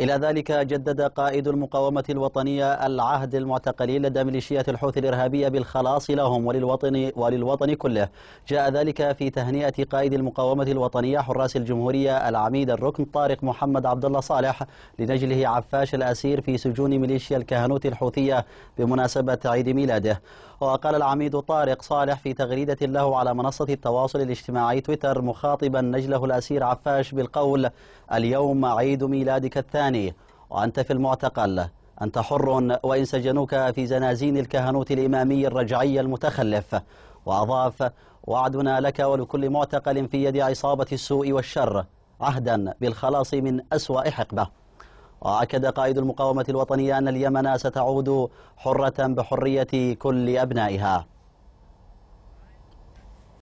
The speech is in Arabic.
إلى ذلك جدد قائد المقاومة الوطنية العهد المعتقلين لدى ميليشيات الحوثي الإرهابية بالخلاص لهم وللوطن, وللوطن كله جاء ذلك في تهنئة قائد المقاومة الوطنية حراس الجمهورية العميد الركن طارق محمد عبد الله صالح لنجله عفاش الأسير في سجون ميليشيا الكهنوت الحوثية بمناسبة عيد ميلاده وقال العميد طارق صالح في تغريدة له على منصة التواصل الاجتماعي تويتر مخاطبا نجله الأسير عفاش بالقول اليوم عيد ميلادك الثاني الثاني وأنت في المعتقل أنت حر وإن سجنوك في زنازين الكهنوت الإمامي الرجعي المتخلف وأضاف وعدنا لك ولكل معتقل في يد عصابة السوء والشر عهدا بالخلاص من أسوأ حقبة وأكد قائد المقاومة الوطنية أن اليمن ستعود حرة بحرية كل أبنائها